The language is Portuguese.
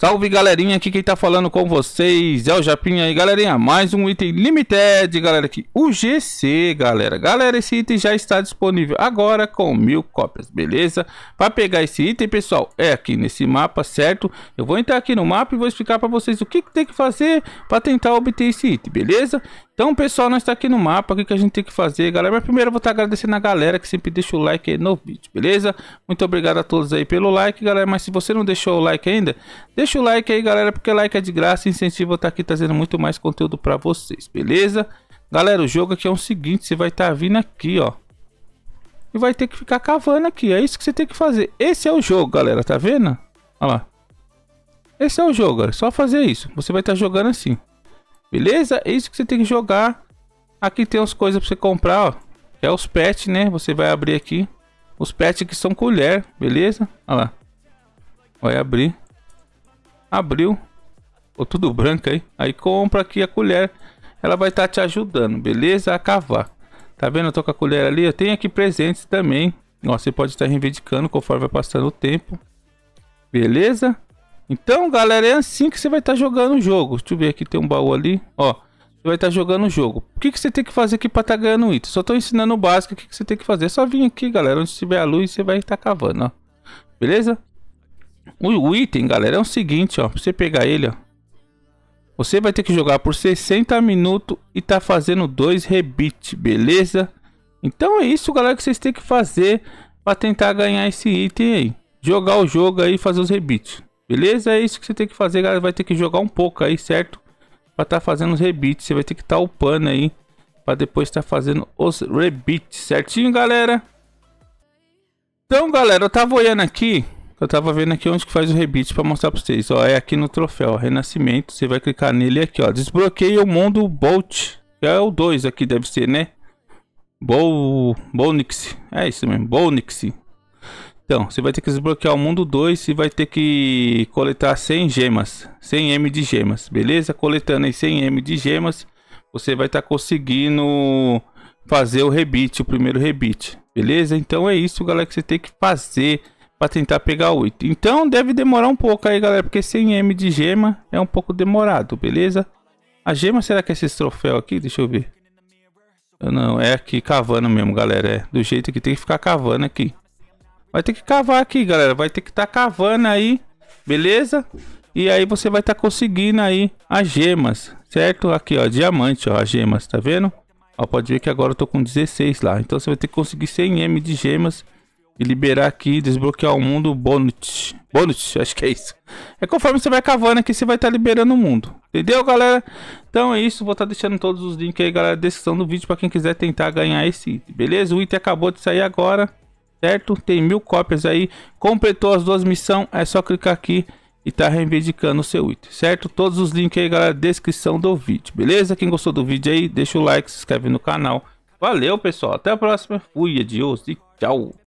Salve galerinha, aqui quem tá falando com vocês é o Japinha aí, galerinha, mais um item limited, galera, aqui, o GC, galera, galera, esse item já está disponível agora com mil cópias, beleza? Para pegar esse item, pessoal, é aqui nesse mapa, certo? Eu vou entrar aqui no mapa e vou explicar para vocês o que, que tem que fazer para tentar obter esse item, beleza? Então, pessoal, nós está aqui no mapa, o que, que a gente tem que fazer, galera? Mas primeiro eu vou estar tá agradecendo a galera que sempre deixa o like no vídeo, beleza? Muito obrigado a todos aí pelo like, galera. Mas se você não deixou o like ainda, deixa o like aí, galera, porque like é de graça e incentivo estar tá aqui trazendo muito mais conteúdo para vocês, beleza? Galera, o jogo aqui é o seguinte, você vai estar tá vindo aqui, ó. E vai ter que ficar cavando aqui, é isso que você tem que fazer. Esse é o jogo, galera, tá vendo? Olha lá. Esse é o jogo, galera. só fazer isso. Você vai estar tá jogando assim. Beleza? É isso que você tem que jogar. Aqui tem as coisas para você comprar, ó. É os pets, né? Você vai abrir aqui. Os pets que são colher, beleza? Olha lá. Vai abrir. Abriu. Ficou tudo branco aí. Aí compra aqui a colher. Ela vai estar tá te ajudando, beleza? A cavar. Tá vendo? Eu tô com a colher ali. Eu tenho aqui presentes também. Ó, você pode estar tá reivindicando conforme vai passando o tempo. Beleza? Então, galera, é assim que você vai estar tá jogando o jogo. Deixa eu ver aqui, tem um baú ali. Ó, você vai estar tá jogando o jogo. O que, que você tem que fazer aqui para estar tá ganhando item? Só estou ensinando o básico, o que, que você tem que fazer. É só vir aqui, galera, onde tiver a luz, você vai estar tá cavando, ó. Beleza? O item, galera, é o seguinte, ó. Pra você pegar ele, ó. Você vai ter que jogar por 60 minutos e tá fazendo dois rebites, beleza? Então é isso, galera, que vocês têm que fazer para tentar ganhar esse item aí. Jogar o jogo aí e fazer os rebites. Beleza? É isso que você tem que fazer, galera. Vai ter que jogar um pouco aí, certo? Pra tá fazendo os rebites. Você vai ter que tá upando aí. Pra depois tá fazendo os rebites, certinho, galera? Então, galera, eu tava olhando aqui. Eu tava vendo aqui onde que faz o rebite pra mostrar pra vocês. Ó, é aqui no troféu, ó, Renascimento. Você vai clicar nele aqui, ó. Desbloqueia o mundo Bolt. É o 2 aqui, deve ser, né? Bo... Bonix. É isso mesmo, Bonix. Então, você vai ter que desbloquear o mundo 2 e vai ter que coletar 100 gemas, 100 M de gemas, beleza? Coletando aí 100 M de gemas, você vai estar tá conseguindo fazer o rebite, o primeiro rebite, beleza? Então é isso, galera, que você tem que fazer para tentar pegar o item. Então deve demorar um pouco aí, galera, porque 100 M de gema é um pouco demorado, beleza? A gema, será que é esse troféu aqui? Deixa eu ver. Não, é aqui cavando mesmo, galera, é do jeito que tem que ficar cavando aqui. Vai ter que cavar aqui, galera. Vai ter que estar tá cavando aí, beleza? E aí você vai estar tá conseguindo aí as gemas, certo? Aqui, ó, diamante, ó, as gemas, tá vendo? Ó, pode ver que agora eu tô com 16 lá. Então você vai ter que conseguir 100M de gemas e liberar aqui, desbloquear o mundo bônus. Bônus, acho que é isso. É conforme você vai cavando aqui, você vai estar tá liberando o mundo. Entendeu, galera? Então é isso. Vou estar tá deixando todos os links aí, galera, na descrição do vídeo para quem quiser tentar ganhar esse item, beleza? O item acabou de sair agora certo? Tem mil cópias aí, completou as duas missões, é só clicar aqui e tá reivindicando o seu item, certo? Todos os links aí, galera, descrição do vídeo, beleza? Quem gostou do vídeo aí, deixa o like, se inscreve no canal. Valeu, pessoal, até a próxima, fui, adiós e tchau!